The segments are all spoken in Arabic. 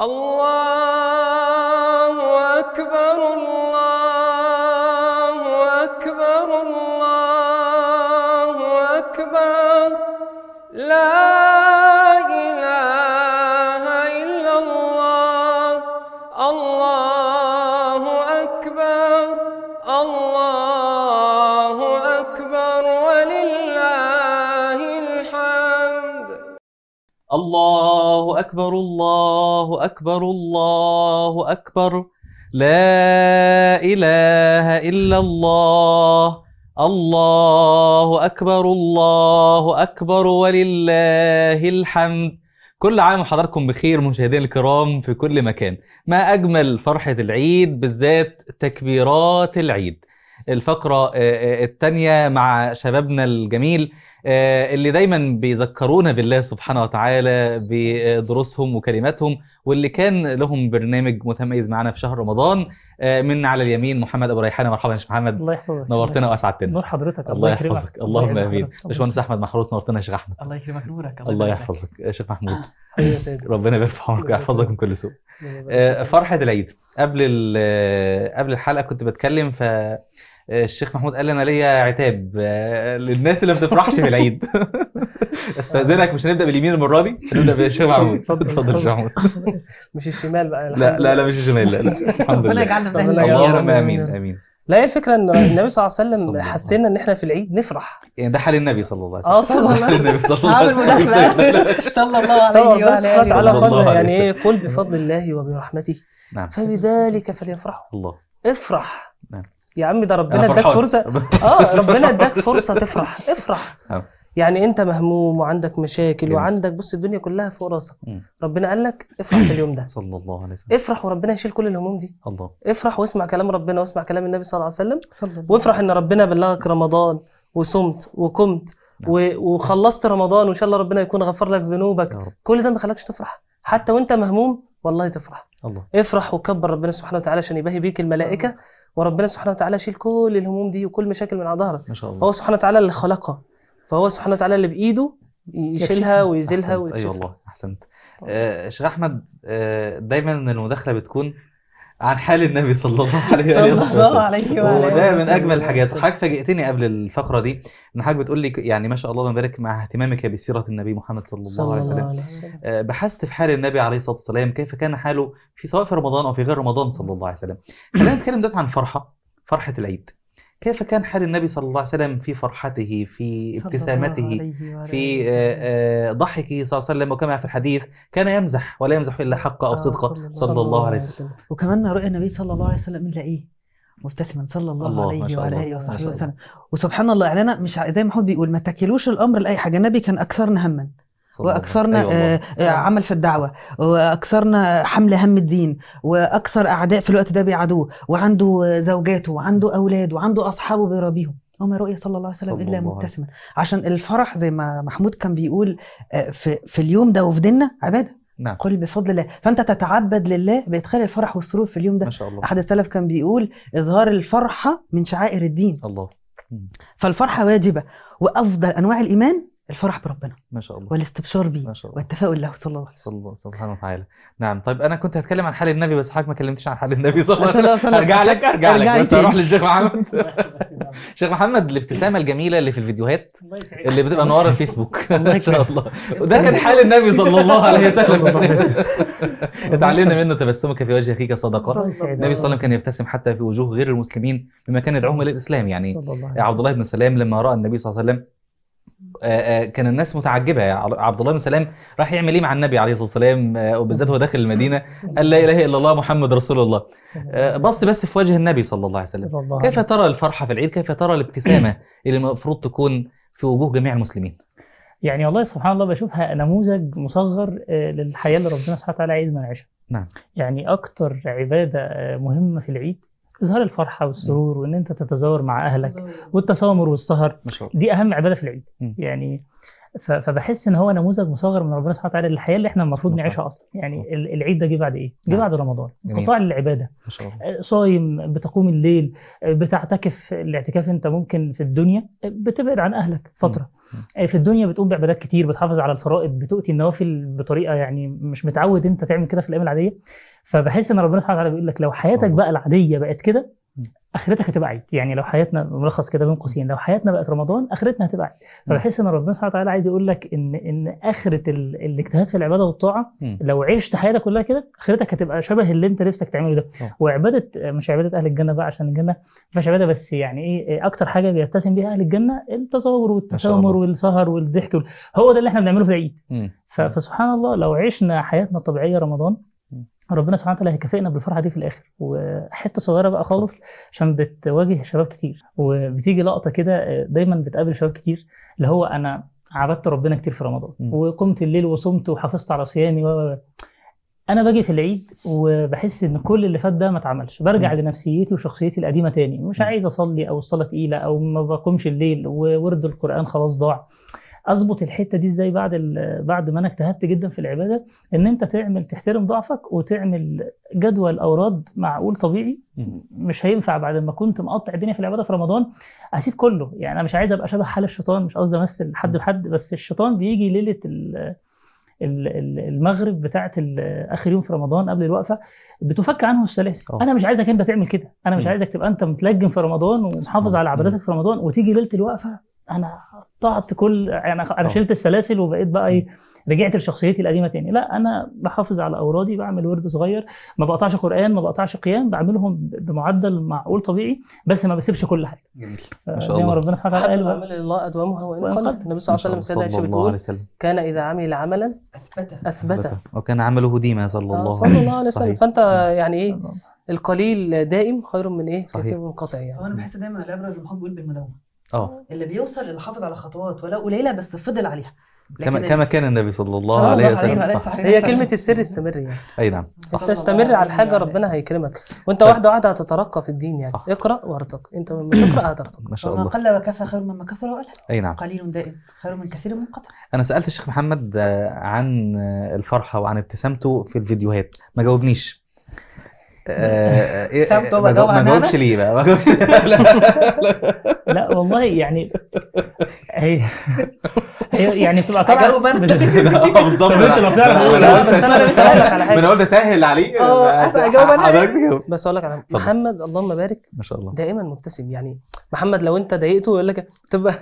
الله أكبر الله الله أكبر الله أكبر الله أكبر لا إله إلا الله الله أكبر الله أكبر ولله الحمد كل عام وحضراتكم بخير مشاهدينا الكرام في كل مكان ما أجمل فرحة العيد بالذات تكبيرات العيد الفقرة الثانية مع شبابنا الجميل آه، اللي دايما بيذكرونا بالله سبحانه وتعالى بدروسهم وكلماتهم واللي كان لهم برنامج متميز معانا في شهر رمضان آه، من على اليمين محمد ابو ريحانه مرحبا يا شيخ محمد الله يحفظك نورتنا واسعدتنا نور حضرتك الله يحفظك اللهم امين باشمهندس احمد محروس نورتنا يا شيخ احمد الله يكرمك نورك الله يحفظك يا شيخ محمود أيوة يا سيدي ربنا يرفع عمرك ويحفظك من كل سوء آه، فرحه العيد قبل قبل الحلقه كنت بتكلم ف الشيخ محمود قال انا ليا عتاب آه، للناس اللي ما بتفرحش بالعيد استاذنك مش هنبدا باليمين المره دي هنبدا بالشيخ محمود اتفضل الشيخ محمود مش الشمال بقى لا لا لا مش الشمال لا لا الحمد لله رب امين امين لا هي الفكره ان النبي صلى الله عليه وسلم حثنا ان احنا في العيد نفرح يعني ده حال النبي صلى الله عليه آه، وسلم اه طبعا النبي صلى الله عليه وسلم صلى الله عليه يعني وسلم تعالى قال يعني ايه قل بفضل الله وبرحمته نعم فبذلك فليفرحوا الله افرح يا عم ده ربنا اداك فرصه اه ربنا اداك فرصه تفرح افرح آه. يعني انت مهموم وعندك مشاكل جميل. وعندك بص الدنيا كلها فوق راسك ربنا قال لك افرح في اليوم ده صلى الله عليه وسلم افرح وربنا يشيل كل الهموم دي الله افرح واسمع كلام ربنا واسمع كلام النبي صلى الله عليه وسلم وافرح ان ربنا بلغك رمضان وصمت وقمت نعم. وخلصت رمضان وان شاء الله ربنا يكون غفر لك ذنوبك كل ده ما خلاكش تفرح حتى وانت مهموم والله تفرح الله افرح وكبر ربنا سبحانه وتعالى عشان يباهي بيك الملائكه وربنا سبحانه وتعالى يشيل كل الهموم دي وكل مشاكل من على ظهرك ما شاء الله هو سبحانه وتعالى اللي خلقها فهو سبحانه وتعالى اللي بايده يشيلها ويزيلها أيوة ويكشفها ايوه والله احسنت آه، شيخ احمد آه، دايما المداخله بتكون عن حال النبي صلى الله عليه وآله وسلم صلى الله عليه وآله وده من أجمل الحاجات حضرتك فاجئتني قبل الفقرة دي إن حضرتك بتقول لي يعني ما شاء الله بارك مع اهتمامك بسيرة النبي محمد صلى الله عليه وسلم آه، بحثت في حال النبي عليه الصلاة والسلام كيف كان حاله في سواء في رمضان أو في غير رمضان صلى الله عليه وسلم خلينا نتكلم دلوقتي عن فرحة فرحة العيد كيف كان حال النبي صلى الله عليه وسلم في فرحته في ابتسامته في آه، آه، ضحكه صلى الله عليه وسلم وكما في الحديث كان يمزح ولا يمزح الا حق او آه، صدقه صلى, صلى الله عليه وسلم وكمان رؤيه النبي صلى الله عليه وسلم نلاقيه مبتسما صلى الله, الله عليه وعلى اله وصحبه وسلم وسبحان الله يعني انا مش زي ما هو بيقول ما تكلوش الامر لاي حاجه النبي كان اكثرنا هما واكثرنا أيوة آه، آه، نعم. عمل في الدعوه واكثرنا حمل هم الدين واكثر اعداء في الوقت ده بيعادوه وعنده زوجاته وعنده اولاد وعنده اصحابه بيربيهم وما رؤيا صلى الله عليه وسلم الا مبتسما عشان الفرح زي ما محمود كان بيقول آه، في, في اليوم ده وفي ديننا عباده نعم. قل بفضل الله فانت تتعبد لله بادخال الفرح والسرور في اليوم ده ما شاء الله. احد السلف كان بيقول اظهار الفرحه من شعائر الدين الله فالفرحه واجبه وافضل انواع الايمان الفرح بربنا ما شاء الله والاستبشار بيه ما شاء الله والتفاؤل له صلى الله عليه وسلم سبحانه وتعالى نعم طيب انا كنت هتكلم عن حال النبي بس حضرتك ما كلمتش عن حال النبي صلى الله عليه وسلم ارجع لك ارجع لك بس اروح للشيخ محمد شيخ محمد الابتسامه الجميله اللي في الفيديوهات اللي بتبقى نوار الفيسبوك ان شاء الله وده كان حال النبي صلى الله عليه وسلم اتعلمنا منه تبسمك في وجه اخيك صدقه النبي صلى الله عليه وسلم كان يبتسم حتى في وجوه غير المسلمين بما كان يدعوهم الى الاسلام يعني عبد الله بن سلام لما راى النبي صلى الله عليه وسلم آه، آه، كان الناس متعجبه عبد الله بن سلام راح يعمل ايه مع النبي عليه الصلاه والسلام آه، وبالذات هو داخل المدينه قال لا اله الا الله محمد رسول الله بص بس في وجه النبي صلى الله عليه وسلم كيف ترى الفرحه في العيد كيف ترى الابتسامه اللي المفروض تكون في وجوه جميع المسلمين يعني والله سبحان الله بشوفها نموذج مصغر للحياه اللي ربنا سبحانه وتعالى عايزنا نعيشها نعم يعني اكتر عباده مهمه في العيد اظهار الفرحه والسرور وان انت تتزاور مع اهلك والتسامر والسهر دي اهم عباده في العيد يعني فبحس ان هو نموذج مصغر من ربنا سبحانه وتعالى للحياه اللي احنا المفروض نعيشها اصلا يعني العيد ده جه بعد ايه؟ جه نعم. بعد رمضان انقطاع العباده آه، صايم بتقوم الليل آه، بتعتكف الاعتكاف انت ممكن في الدنيا آه، بتبعد عن اهلك فتره في الدنيا بتقوم بعبادات كتير بتحافظ على الفرائض بتؤتي النوافل بطريقه يعني مش متعود انت تعمل كده في الايام العاديه فبحس ان ربنا سبحانه وتعالى بيقول لك لو حياتك بقى العاديه بقت كده اخرتك هتبقى عيد يعني لو حياتنا ملخص كده بين قوسين لو حياتنا بقت رمضان اخرتنا هتبقى عيد فبحس ان ربنا سبحانه وتعالى عايز يقول لك ان ان اخره الاجتهاد في العباده والطاعه لو عشت حياتك كلها كده اخرتك هتبقى شبه اللي انت نفسك تعمله ده وعباده مش عباده اهل الجنه بقى عشان الجنه مش عباده بس يعني ايه اكتر حاجه بيتسم بيها اهل الجنه التصور والتسامر والسهر والضحك هو ده اللي احنا بنعمله في العيد فسبحان الله لو عشنا حياتنا الطبيعيه رمضان ربنا سبحانه وتعالى هيكافئنا بالفرحه دي في الاخر وحته صغيره بقى خالص عشان بتواجه شباب كتير وبتيجي لقطه كده آه، دايما بتقابل شباب كتير اللي هو انا عبدت ربنا كتير في رمضان م. وقمت الليل وصمت وحافظت على صيامي و انا باجي في العيد وبحس ان كل اللي فات ده ما اتعملش برجع م. لنفسيتي وشخصيتي القديمه تاني مش عايز اصلي او الصلاه تقيله او ما بقومش الليل وورد القران خلاص ضاع اظبط الحته دي ازاي بعد بعد ما انا اجتهدت جدا في العباده ان انت تعمل تحترم ضعفك وتعمل جدول اوراد معقول طبيعي مش هينفع بعد ما كنت مقطع الدنيا في العباده في رمضان اسيب كله يعني انا مش عايز ابقى شبه حال الشيطان مش قصدي امثل حد بحد بس الشيطان بيجي ليله المغرب بتاعه اخر يوم في رمضان قبل الوقفه بتفك عنه السلاسل آه. انا مش عايزك انت تعمل كده انا مش عايزك تبقى انت متلجم في رمضان ومحافظ على عباداتك في رمضان وتيجي ليله الوقفه انا قطعت كل يعني انا شلت السلاسل وبقيت بقى ايه رجعت لشخصيتي القديمه تاني لا انا بحافظ على اورادي بعمل ورد صغير ما بقطعش قران ما بقطعش قيام بعملهم بمعدل معقول طبيعي بس ما بسيبش كل حاجه جميل ما شاء الله ربنا سبحانه وتعالى قال عمل الله ادومه وان قلت النبي صلى الله عليه وسلم سيدنا بتقول كان اذا عمل عملا اثبته اثبته وكان عمله ديما آه، صلى الله عليه وسلم نعم. يعني إيه، صلى الله عليه وسلم فانت يعني ايه القليل دائم خير من ايه كثير منقطع يعني انا بحس دايما الابرز المحب بيقول بالمداومه اه اللي بيوصل اللي حافظ على خطوات ولو قليله بس فضل عليها كما كما كان النبي صلى الله صلى عليه وسلم عليه صح. هي كلمه السر استمر يعني اي نعم صح استمر على الحاجه يعني. ربنا هيكرمك وانت طيب. واحده واحده هتترقى في الدين يعني صح. اقرا وارتقي انت لما تقرا هترتقي ما شاء الله قل وكفى خير مما كثر وقل اي نعم قليل دائم خير من كثير منقطع انا سالت الشيخ محمد آه، عن آه، الفرحه وعن ابتسامته في الفيديوهات ما جاوبنيش آه، آه، سبت آه، بجاوب ما جاوبش ليه بقى ما لا والله يعني هي هي يعني بتبقى طالعه اجاوب انا بالظبط لو بتعرف بس انا بسالك على حاجه انا قلت سهل عليك اه اجاوب انا بس اقول لك على محمد اللهم بارك ما شاء الله دائما مبتسم يعني محمد لو انت ضايقته يقول لك تبقى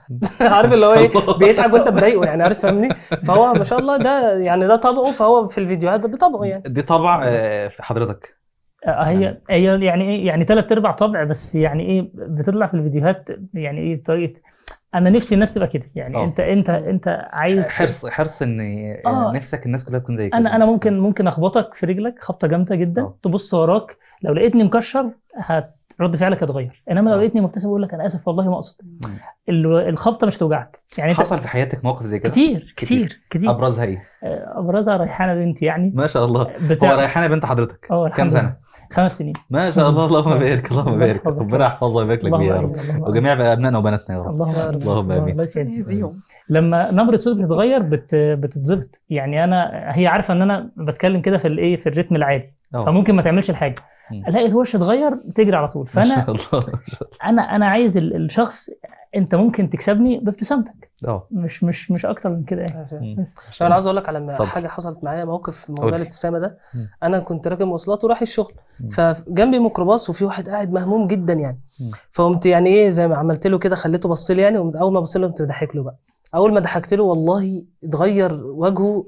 عارف اللي هو ايه بيتعب وانت مضايقه يعني عارف فاهمني فهو ما شاء الله ده يعني ده طبعه فهو في الفيديوهات ده بطبعه يعني دي طبع حضرتك آه، هي يعني هي يعني ايه يعني ثلاث ارباع طبع بس يعني ايه بتطلع في الفيديوهات يعني ايه بطريقه انا نفسي الناس تبقى كده يعني أوه. انت انت انت عايز حرص حرص ان آه. يعني نفسك الناس كلها تكون زي كده انا انا ممكن ممكن اخبطك في رجلك خبطه جامده جدا أوه. تبص وراك لو لقيتني مكشر هت رد فعلك هيتغير انما لو آه. لقيتني مبتسم اقول لك انا اسف والله ما اقصد الخبطه مش توجعك يعني انت حصل في حياتك موقف زي كده كتير كتير كتير ابرزها ايه ابرزها ريحانه بنتي يعني ما شاء الله بتاع... هو ريحانه بنت حضرتك كام سنه خمس سنين ما شاء الله اللهم بارك اللهم بارك ربنا يحفظها ويبارك لك بيها يا رب وجميع ابنائنا وبناتنا يا رب اللهم امين اللهم الله لما نبره صوتي بتتغير بتتظبط يعني انا هي عارفه ان انا بتكلم كده في الايه في الريتم العادي أه. فممكن ما تعملش الحاجه الاقي وش اتغير تجري على طول فانا ما شاء الله. انا انا عايز الشخص انت ممكن تكسبني بابتسامتك اه مش مش مش اكتر من كده يعني انا عايز اقول لك على حاجه حصلت معايا موقف موضوع الابتسامه ده م. انا كنت راكب مواصلات ورايح الشغل م. فجنبي ميكروباص وفي واحد قاعد مهموم جدا يعني فقمت يعني ايه زي ما عملت له كده خليته بص لي يعني اول ما بص له قمت ضحك له بقى اول ما ضحكت له والله اتغير وجهه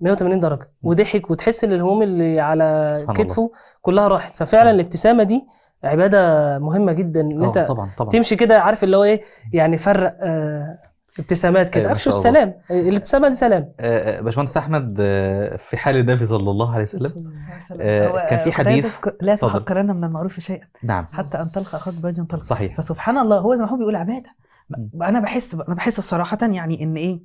180 درجه وضحك وتحس ان الهموم اللي على كتفه الله. كلها راحت ففعلا الابتسامه دي عباده مهمه جدا ان آه، انت طبعا طبعا. تمشي كده عارف اللي هو ايه يعني فرق آه ابتسامات كده أيوة افشوا السلام الابتسامه دي سلام آه،, آه باشمهندس احمد آه في حال النبي صلى الله عليه وسلم آه كان في حديث لا تفكرن من المعروف شيئا نعم حتى ان تلقى اخاك بوجه تلقى صحيح فسبحان الله هو زي ما هو بيقول عباده انا بحس انا بحس صراحه يعني ان ايه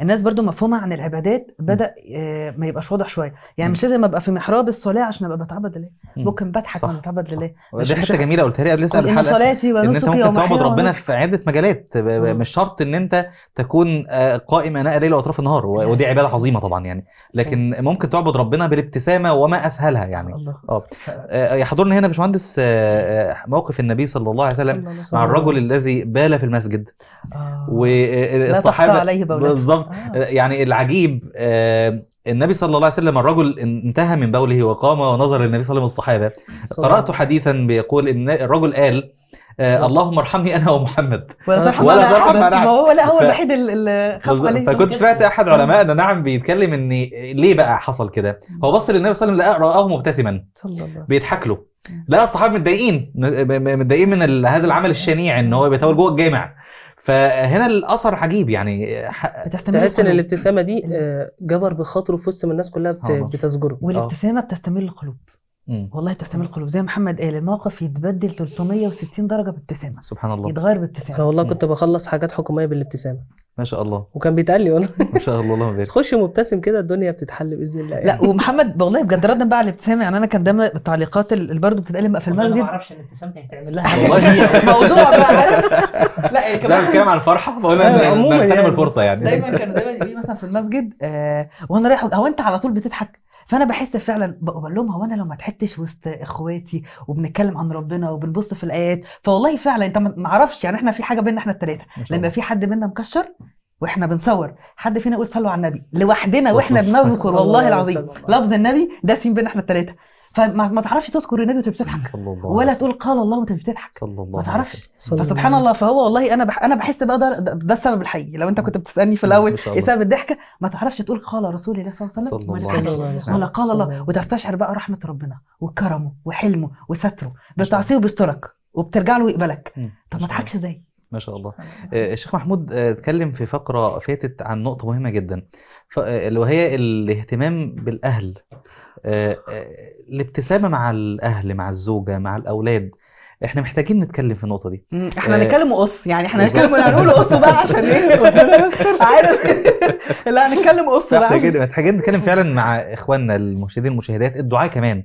الناس برضو مفهومها عن العبادات بدا آه ما يبقاش واضح شويه يعني مش لازم ابقى في محراب الصلاه عشان ابقى بتعبد لله ممكن بضحك وانا بتعبد لله دي حته جميله قلتها لي قبل اسال الحلقه صلاتي ان انت ممكن تعبد ربنا في عده مجالات مش شرط ان انت تكون آه، قائم اناء الليل واطراف النهار ودي عباده عظيمه طبعا يعني لكن ممكن تعبد ربنا بالابتسامه وما اسهلها يعني اه, آه، يحضرنا هنا يا باشمهندس آه، موقف النبي صلى الله عليه وسلم مع الرجل الذي بال في المسجد جدا آه. والصحابه آه، عليه بالظبط آه. آه. يعني العجيب آه النبي صلى الله عليه وسلم الرجل انتهى من بوله وقام ونظر للنبي صلى الله عليه وسلم الصحابه قرات حديثا بيقول ان الرجل قال آه اللهم ارحمني انا ومحمد ولا ترحم ولا ترحم انا ما هو لا هو الوحيد اللي خاف عليه فكنت سمعت احد علمائنا نعم بيتكلم ان ليه بقى حصل كده هو بص للنبي صلى الله عليه وسلم لقاه رآه مبتسما بيضحك له لا الصحابه متضايقين متضايقين من هذا العمل الشنيع ان هو بيتولى جوه الجامع فهنا الاثر عجيب يعني تحس ان الابتسامه دي آه، جبر بخاطره في وسط الناس كلها بتسجره والابتسامه بتستمر القلوب والله بتستميل القلوب زي محمد قال الموقف يتبدل 360 درجه بابتسامه سبحان الله يتغير بابتسامه انا والله كنت بخلص حاجات حكوميه بالابتسامه ما شاء الله وكان بيتقال لي والله ما شاء الله اللهم بارك تخش مبتسم كده الدنيا بتتحل باذن الله يعني. لا ومحمد والله بجد ردا بقى على الابتسامه يعني انا كان دايما التعليقات اللي برضه بتتقال لما في المغرب ما اعرفش ان ابتسامتي هيتعمل لها والله موضوع بقى لا يعني كمان بنتكلم عن الفرحه فقلنا نغتنم يعني. الفرصه يعني دايما كانوا دايما يقولوا لي مثلا في المسجد آه، وانا رايح هو انت على طول بتضحك فانا بحس فعلا بقول لهم هو انا لو ما ضحكتش وسط اخواتي وبنتكلم عن ربنا وبنبص في الايات فوالله فعلا انت ما نعرفش يعني احنا في حاجه بينا احنا الثلاثه لما في حد منا مكشر واحنا بنصور حد فينا يقول صلوا على النبي لوحدنا واحنا بنذكر والله العظيم لفظ النبي ده سين بينا احنا الثلاثه فما تعرفش تذكر النبي وانت بتضحك ولا تقول قال الله وانت بتضحك ما تعرفش فسبحان الله فهو والله انا بح انا بحس بقى ده, ده السبب الحقيقي لو انت كنت بتسالني في الاول ايه سبب الضحكه ما تعرفش تقول قال رسول الله صلى الله عليه وسلم ولا قال الله وتستشعر بقى رحمه ربنا وكرمه وحلمه وستره بتعصيه وبيسترك وبترجع له ويقبلك طب ما تضحكش زي ما شاء الله آه، الشيخ محمود آه، اتكلم في فقره فاتت عن نقطه مهمه جدا آه، اللي وهي الاهتمام بالاهل آه، آه، الابتسامه مع الاهل مع الزوجه مع الاولاد احنا محتاجين نتكلم في النقطه دي احنا آه، هنتكلم قص يعني احنا هنتكلم هنقول قص بقى عشان ايه لا هنتكلم قص بقى محتاجين محتاجين نتكلم فعلا مع اخواننا المشاهدين المشاهدات الدعاء كمان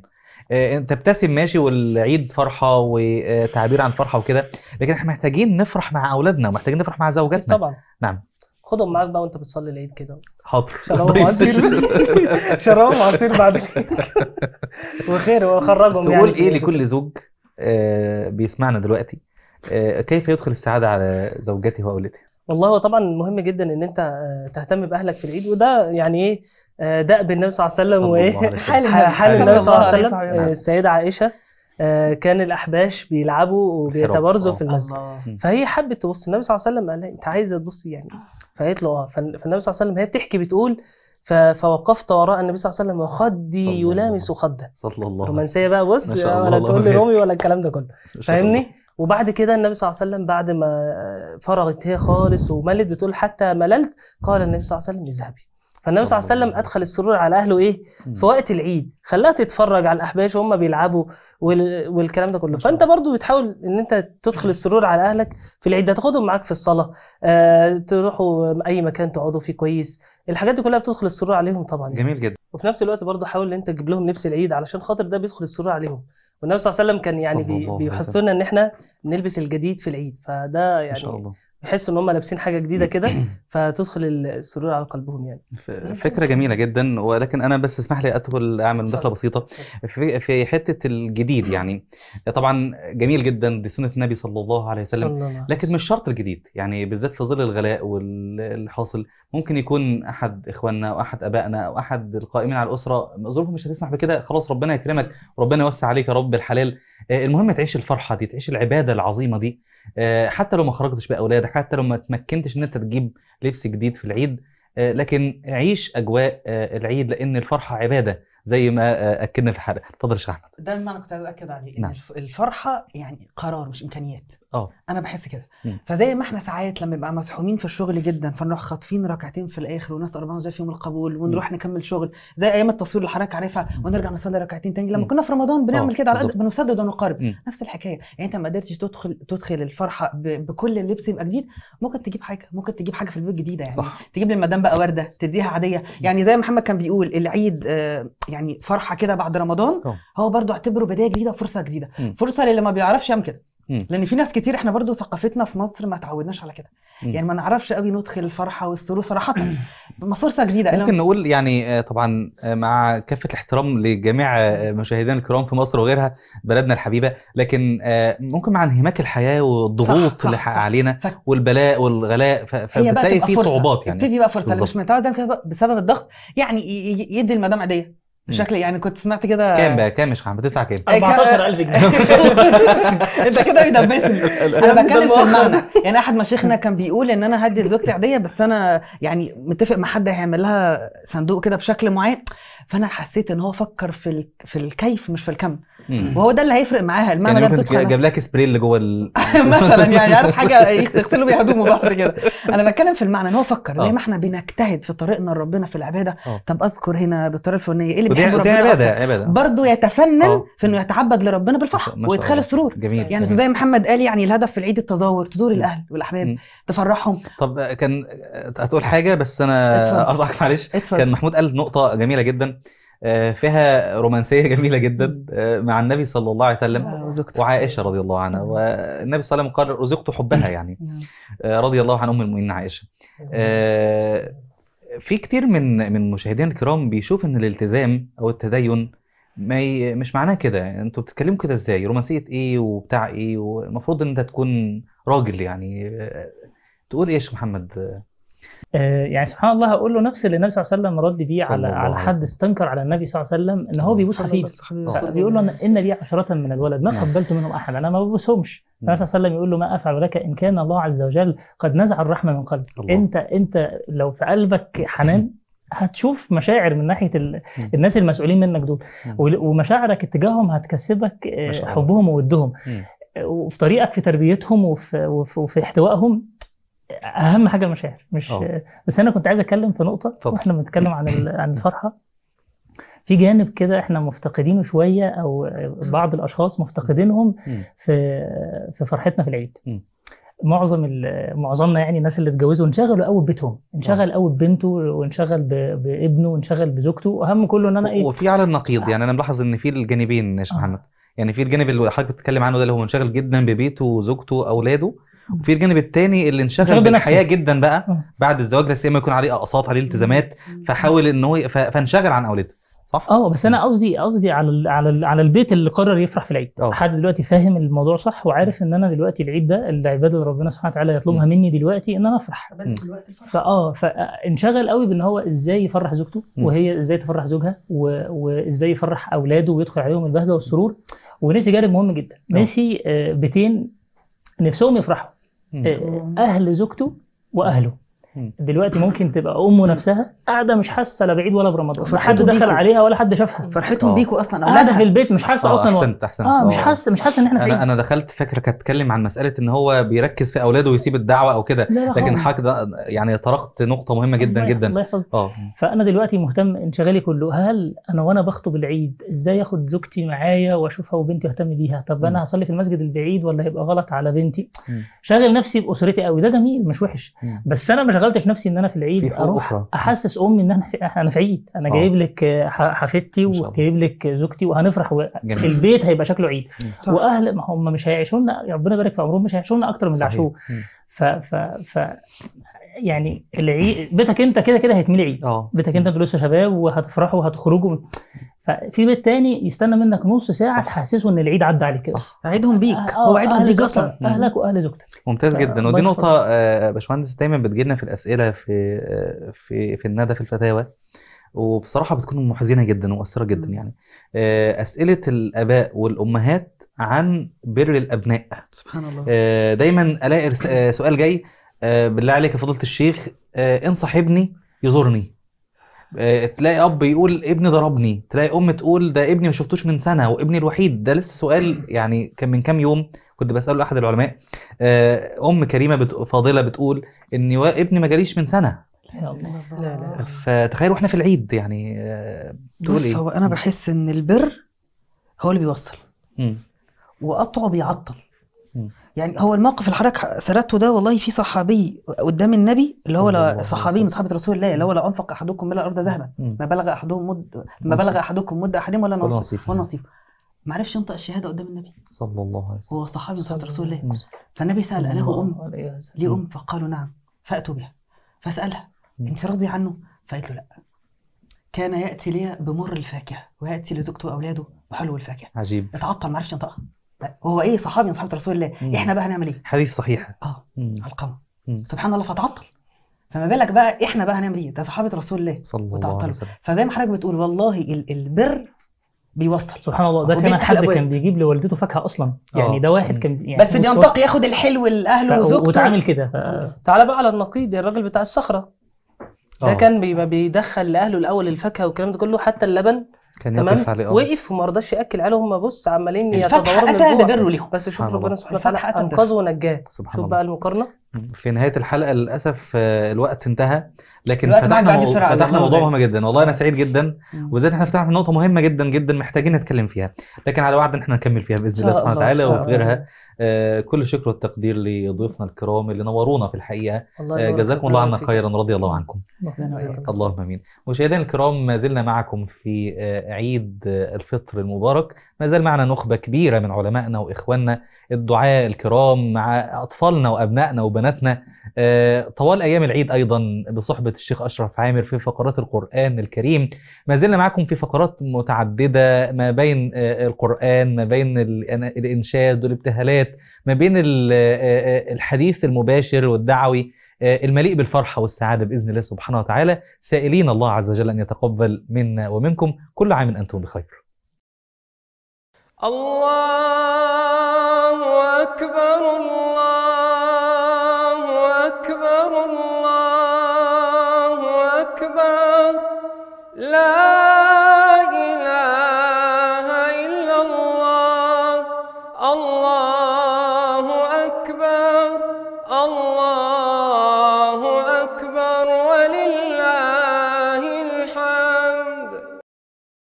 انت ابتسم ماشي والعيد فرحه وتعبير عن فرحه وكده لكن احنا محتاجين نفرح مع اولادنا ومحتاجين نفرح مع زوجاتنا طبعا نعم خدهم معاك بقى وانت بتصلي العيد كده حاضر شربهم عصير طيب. شربهم عصير بعد وخير وخرجهم تقول يعني ايه لكل زوج آه بيسمعنا دلوقتي آه كيف يدخل السعاده على زوجته واولاده؟ والله هو طبعا مهم جدا ان انت آه، تهتم باهلك في العيد وده يعني ايه آه، دأب النبي صلى الله عليه وسلم وايه حال النبي صلى الله عليه وسلم آه، السيده عائشه كان الاحباش بيلعبوا وبيتبارزوا في المسجد فهي حبت تبص النبي صلى الله عليه وسلم قال لها انت عايزه تبصي يعني فقالت له اه فالنبي صلى الله عليه وسلم هي بتحكي بتقول فوقفت وراء النبي صلى الله عليه وسلم وخدي يلامس خده صلى الله رومانسيه بقى بص ولا تقول لي رومي ولا الكلام ده كله فاهمني وبعد كده النبي صلى الله عليه وسلم بعد ما فرغت هي خالص وملت بتقول حتى مللت قال النبي صلى الله عليه وسلم اذهبي فالنبي صلى الله عليه وسلم ادخل السرور على اهله ايه في وقت العيد خلاها تتفرج على الاحباش وهم بيلعبوا وال... والكلام ده كله فانت برضو بتحاول ان انت تدخل السرور على اهلك في العيد هتاخدهم معاك في الصلاه آه، تروحوا اي مكان تقعدوا فيه كويس الحاجات دي كلها بتدخل السرور عليهم طبعا جميل جدا وفي نفس الوقت برضو حاول ان انت تجيب لهم لبس العيد علشان خاطر ده بيدخل السرور عليهم والنبي صلى الله عليه وسلم كان يعني بيحثنا ان احنا نلبس الجديد في العيد فده يعني ما شاء يعني الله. يحسوا ان هم لابسين حاجه جديده كده فتدخل السرور على قلبهم يعني فكره جميله جدا ولكن انا بس اسمح لي ادخل اعمل مداخله بسيطه في, في حته الجديد يعني طبعا جميل جدا دي سنه النبي صلى الله عليه وسلم لكن مش شرط الجديد يعني بالذات في ظل الغلاء والحاصل ممكن يكون احد اخواننا او احد ابائنا او احد القائمين على الاسره ظروفه مش هتسمح بكده خلاص ربنا يكرمك ربنا يوسع عليك يا رب الحلال آه، المهم تعيش الفرحه دي تعيش العباده العظيمه دي آه، حتى لو ما خرجتش باولادك حتى لو ما تمكنتش ان انت تجيب لبس جديد في العيد آه، لكن عيش اجواء آه، العيد لان الفرحه عباده زي ما آه، آه، اكدنا في الحلقه اتفضل يا احمد ده اللي انا كنت عايز اكد عليه نعم. الفرحه يعني قرار مش امكانيات اه انا بحس كده فزي ما احنا ساعات لما نبقى مسحومين في الشغل جدا فنروح خاطفين ركعتين في الاخر ونسال ربنا جاي فيهم القبول ونروح م. نكمل شغل زي ايام التصوير اللي حضرتك عارفها ونرجع نصلي ركعتين تاني لما م. كنا في رمضان بنعمل آه، كده على قد بنسدد ونقارب م. نفس الحكايه يعني انت ما قدرتش تدخل تدخل الفرحه ب... بكل اللبس يبقى جديد ممكن تجيب حاجه ممكن تجيب حاجه في البيت جديده يعني صح. تجيب للمدام بقى ورده تديها عاديه يعني زي محمد كان بيقول العيد آه يعني فرحه كده بعد رمضان أوه. هو برضو اعتبره بدايه جديده فرصه جديده فرصه للي ما بيعرفش يعمل كده لان في ناس كتير احنا برضو ثقافتنا في مصر ما تعودناش على كده يعني ما نعرفش قوي ندخل الفرحه والسرور صراحه ما فرصه جديده ممكن نقول يعني آه، طبعا آه، مع كافه الاحترام لجميع آه، مشاهدينا الكرام في مصر وغيرها بلدنا الحبيبه لكن ممكن مع انهماك الحياه والضغوط صح اللي صح علينا والبلاء والغلاء فبتلاقي في صعوبات يعني تبتدي بقى فرصه مش متعوده بسبب الضغط يعني يدي المدام عاديه شكلي يعني كنت سمعت كده كام بقى كام يا شحام بتدفع كام؟ 14000 إيه، جنيه انت كده بيدبسني انا بتكلم في المعنى يعني احد مشايخنا كان بيقول ان انا هدي لزوجتي عاديه بس انا يعني متفق مع حد هيعمل لها صندوق كده بشكل معين فانا حسيت ان هو فكر في ال... في الكيف مش في الكم وهو ده اللي هيفرق معاها المعمل يعني ممكن جاب لك سبراي اللي جوه ال... مثلا يعني عارف حاجه إيه، تغسلوا بيها هدومه بحر كده انا بتكلم في المعنى ان هو فكر زي آه. ما احنا بنجتهد في طريقنا لربنا في العباده أوه. طب اذكر هنا بالطريقه الفلانيه ايه اللي بيحب ربنا عباده عباده برضه يتفنن أوه. في انه يتعبد لربنا بالفرح وادخال السرور جميل يعني زي محمد قال يعني الهدف في العيد التزور تزور الاهل والاحباب تفرحهم طب كان هتقول حاجه بس انا اقطعك معلش كان محمود قال نقطه جميله جدا آه، فيها رومانسيه جميله جدا آه، مع النبي صلى الله عليه وسلم آه، وعائشه رضي الله عنها والنبي صلى الله عليه وسلم قال رزقت حبها يعني رضي الله عن ام المؤمنين عائشه في كتير من من مشاهدينا الكرام بيشوف ان الالتزام او التدين ما ي... مش معناه كده انتوا بتتكلموا كده ازاي رومانسيه ايه وبتاع ايه والمفروض ان انت تكون راجل يعني تقول ايش محمد آه، يعني سبحان الله هقول له نفس اللي النبي صلى الله عليه وسلم رد بيه على على حد استنكر على النبي صلى الله عليه وسلم ان هو بيبوس حفيده بيقول له ان لي عشرة من الولد ما نعم. قبلت منهم احد انا ما ببوسهمش نعم. النبي صلى الله عليه وسلم يقول له ما افعل لك ان كان الله عز وجل قد نزع الرحمه من قلبك انت انت لو في قلبك حنان هتشوف مشاعر من ناحيه نعم. الناس المسؤولين منك دول ومشاعرك اتجاههم هتكسبك آه، حبهم وودهم وفي طريقك في تربيتهم وفي, وفي احتوائهم اهم حاجه المشاعر مش أوه. بس انا كنت عايز اتكلم في نقطه فضل. واحنا بنتكلم عن عن الفرحه في جانب كده احنا مفتقدينه شويه او بعض الاشخاص مفتقدينهم في في فرحتنا في العيد معظم معظمنا يعني الناس اللي اتجوزوا انشغلوا قوي ببيتهم انشغل قوي اه. ببنته وانشغل بابنه وانشغل بزوجته واهم كله ان انا ايه وفي على النقيض يعني انا ملاحظ ان في الجانبين يا شيخ آه. محمد يعني في الجانب اللي حضرتك بتتكلم عنه ده اللي هو منشغل جدا ببيته وزوجته واولاده وفي الجانب الثاني اللي انشغل بالحياه جدا بقى اه. بعد الزواج لا سيما يكون عليه اقساط عليه التزامات فحاول ان هو فانشغل عن اولاده صح؟ اه بس انا قصدي قصدي على الـ على الـ على البيت اللي قرر يفرح في العيد أوه. حد دلوقتي فاهم الموضوع صح وعارف ان انا دلوقتي العيد ده العباده اللي ربنا سبحانه وتعالى يطلبها مني دلوقتي ان انا افرح فاه فانشغل قوي بان هو ازاي يفرح زوجته وهي ازاي تفرح زوجها وازاي يفرح اولاده ويدخل عليهم البهجه والسرور ونسي جانب مهم جدا اه. نسي آه، بيتين نفسهم يفرحوا إيه، اهل زوجته واهله دلوقتي ممكن تبقى امه نفسها قاعده مش حاسه لا بعيد ولا برمضان لا حد دخل عليها ولا حد شافها فرحتهم آه. بيكوا اصلا اولادها قاعده في البيت مش حاسه آه، اصلا احسنت احسنت اه مش آه. حاسه مش حاسه ان احنا في انا انا دخلت فاكر كانت تتكلم عن مساله ان هو بيركز في اولاده ويسيب الدعوه او كده لكن حضرتك ده يعني طرقت نقطه مهمه جدا جدا الله يحفظك اه فانا دلوقتي مهتم انشغالي كله هل انا وانا بخطب العيد ازاي اخد زوجتي معايا واشوفها وبنتي اهتم بيها طب انا هصلي في المسجد البعيد ولا هيبقى غلط على بنتي شاغل نفسي باسرتي قوي ده جميل مش وحش بس انا مش شغلتش نفسي ان انا في العيد في اروح أخرى. احسس امي ان انا في انا في عيد انا آه. جايب لك حفيدتي وجايب لك زوجتي وهنفرح و... البيت هيبقى شكله عيد صح. واهل ما هم مش هيعيشوا لنا ربنا يبارك في عمرهم مش هيعيشوا لنا اكتر من اللي عاشوه ف... ف... ف يعني العيد بيتك انت كده كده هيتملي عيد آه. بيتك انت لسه شباب وهتفرحوا وهتخرجوا ففي بيت تاني يستنى منك نص ساعه صح. تحسسه ان العيد عدى عليك كده صح عيدهم بيك آه هو عيدهم بيك اصلا اهلك واهل زوجتك ممتاز جدا ودي نقطه آه، باشمهندس دايما بتجي لنا في الاسئله في آه، في في الندى في الفتاوى وبصراحه بتكون محزنه جدا ومؤثره جدا يعني آه، اسئله الاباء والامهات عن بر الابناء سبحان الله دايما الاقي سؤال جاي بالله عليك يا فضيله الشيخ انصح ابني يزورني آه، تلاقي اب يقول ابني ضربني تلاقي ام تقول ده ابني ما شفتوش من سنه وابني الوحيد ده لسه سؤال يعني كان من كام يوم كنت بساله احد العلماء آه، ام كريمه بت... فاضله بتقول ان ابني ما جاليش من سنه لا الله لا لا فتخيل واحنا في العيد يعني بتقول آه، بص إيه؟ هو انا بحس ان البر هو اللي بيوصل م. وقطعه بيعطل يعني هو الموقف اللي حضرتك سردته ده والله في صحابي قدام النبي اللي هو صحابي من صحابه رسول الله اللي هو لا انفق احدكم ملا الارض ذهبا ما بلغ احدهم مد ما بلغ احدكم مد احدهم ولا نصيف ولا نصيف ما عرفش ينطق الشهاده قدام النبي صلى الله عليه وسلم هو صحابي من صحابه رسول الله فالنبي سال له ام لي ام فقالوا نعم فاتوا بها فسالها انت راضي عنه فقالت له لا كان ياتي لي بمر الفاكهه وياتي لزوجته واولاده بحلو الفاكهه عجيب اتعطل ما عرفش ينطقها هو ايه صحابي من صحابه رسول الله مم. احنا بقى هنعمل ايه حديث صحيح اه علقمه سبحان الله فتعطل فما بالك بقى احنا بقى هنعمل ايه ده صحابه رسول الله صلى الله عليه وسلم فزي ما حضرتك بتقول والله البر بيوصل سبحان الله ده كان حد كان بيجيب لوالدته فاكهه اصلا آه. يعني ده واحد كان يعني بس بينطق ياخد الحلو لاهله وزوجته وتعامل كده ف... تعالى بقى على النقيض الراجل بتاع الصخره ده أوه. كان بيبقى بيدخل لاهله الاول الفاكهه والكلام ده كله حتى اللبن كان تمام واقف عليه آه. وقف وما رضاش ياكل هم بص عمالين يتدوروا من الجوع ليهم بس شوف ربنا سبحانه وتعالى انقذه ونجاه شوف بقى المقارنه في نهايه الحلقه للاسف آه، الوقت انتهى لكن الوقت فتحنا مو... فتحنا موضوع مهم جدا والله انا سعيد جدا وزاد احنا فتحنا نقطه مهمه جدا جدا محتاجين نتكلم فيها لكن على وعد ان احنا نكمل فيها باذن الله سبحانه وتعالى وفي غيرها آه، كل الشكر والتقدير لضيوفنا الكرام اللي نورونا في الحقيقه آه، جزاكم الله عنا خيرا رضي الله عنكم اللهم امين مشاهدينا الكرام ما زلنا معكم في آه، عيد الفطر المبارك ما زال معنا نخبه كبيره من علمائنا واخواننا الدعاة الكرام مع أطفالنا وأبنائنا وبناتنا آه، طوال أيام العيد أيضا بصحبة الشيخ أشرف عامر في فقرات القرآن الكريم ما زلنا معكم في فقرات متعددة ما بين آه، القرآن ما بين الإنشاد والابتهالات ما بين آه، الحديث المباشر والدعوي المليء بالفرحة والسعادة بإذن الله سبحانه وتعالى سائلين الله عز وجل أن يتقبل منا ومنكم كل عام أنتم بخير الله أكبر الله